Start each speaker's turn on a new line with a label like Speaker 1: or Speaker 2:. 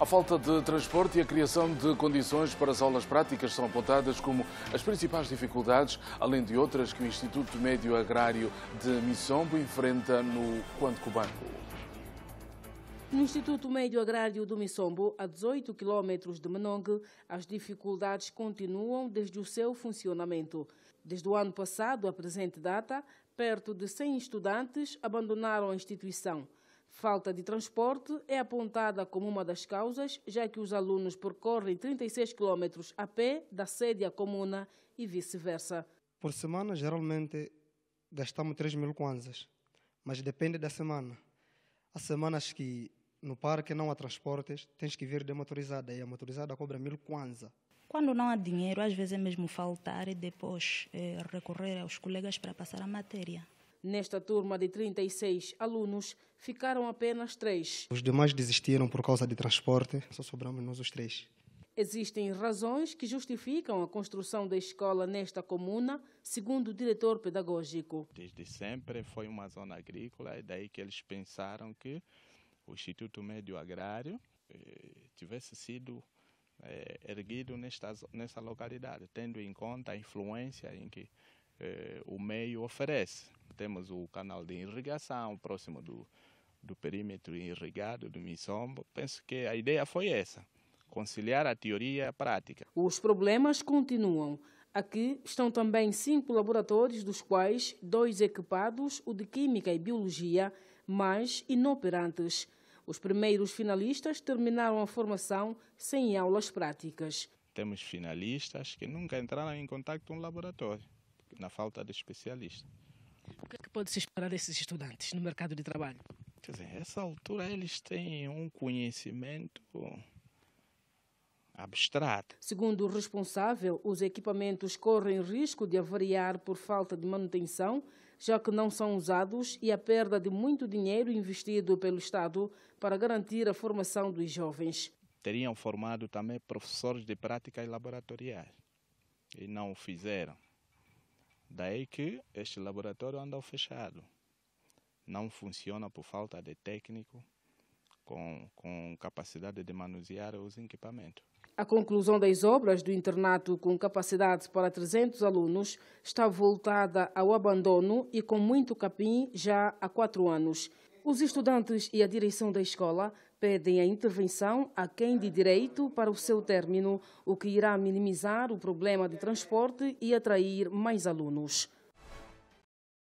Speaker 1: A falta de transporte e a criação de condições para as aulas práticas são apontadas como as principais dificuldades, além de outras que o Instituto Médio Agrário de Missombo enfrenta no Quantucubanco.
Speaker 2: No Instituto Médio Agrário do Missombo, a 18 quilómetros de Menongue, as dificuldades continuam desde o seu funcionamento. Desde o ano passado à presente data, perto de 100 estudantes abandonaram a instituição. Falta de transporte é apontada como uma das causas, já que os alunos percorrem 36 km a pé da sede à comuna e vice-versa.
Speaker 3: Por semana, geralmente, gastamos 3 mil kwanzas, mas depende da semana. Há semanas que no parque não há transportes, tens que vir de motorizada, e a motorizada cobra mil kwanzas.
Speaker 2: Quando não há dinheiro, às vezes é mesmo faltar e depois é, recorrer aos colegas para passar a matéria. Nesta turma de 36 alunos, ficaram apenas três.
Speaker 3: Os demais desistiram por causa de transporte, só sobramos nós os três.
Speaker 2: Existem razões que justificam a construção da escola nesta comuna, segundo o diretor pedagógico.
Speaker 3: Desde
Speaker 1: sempre foi uma zona agrícola, é daí que eles pensaram que o Instituto Médio Agrário eh, tivesse sido eh, erguido nesta, nessa localidade, tendo em conta a influência em que eh, o meio oferece. Temos o canal de irrigação próximo do, do perímetro irrigado do Missombo. Penso que a ideia foi essa, conciliar a teoria e a prática.
Speaker 2: Os problemas continuam. Aqui estão também cinco laboratórios, dos quais dois equipados, o de Química e Biologia, mas inoperantes. Os primeiros finalistas terminaram a formação sem aulas práticas.
Speaker 1: Temos finalistas que nunca entraram em contato com um laboratório na falta de especialistas.
Speaker 2: O que, é que pode se esperar
Speaker 1: desses estudantes no mercado de trabalho? Quer dizer, essa altura eles têm um conhecimento abstrato.
Speaker 2: Segundo o responsável, os equipamentos correm risco de avariar por falta de manutenção, já que não são usados e a perda de muito dinheiro investido pelo Estado para garantir a formação dos jovens.
Speaker 1: Teriam formado também professores de práticas laboratoriais e não o fizeram. Daí que este laboratório anda fechado. Não funciona por falta de técnico com, com capacidade de manusear os equipamentos.
Speaker 2: A conclusão das obras do internato com capacidade para 300 alunos está voltada ao abandono e com muito capim já há quatro anos. Os estudantes e a direção da escola pedem a intervenção a quem de direito para o seu término, o que irá minimizar o problema de transporte e atrair mais alunos.